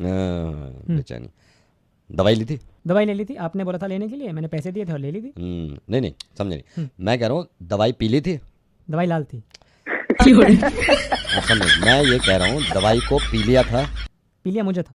हाँ, हम्म। बेचैनी दवाई ली थी दवाई ले ली थी आपने बोला था लेने के लिए मैंने पैसे दिए थे और ले ली थी हम्म, नहीं नहीं समझ नहीं हम्म। मैं कह रहा हूँ दवाई पी ली थी दवाई लाल थी हाँ, मैं ये कह रहा हूँ दवाई को पी लिया था पी लिया मुझे था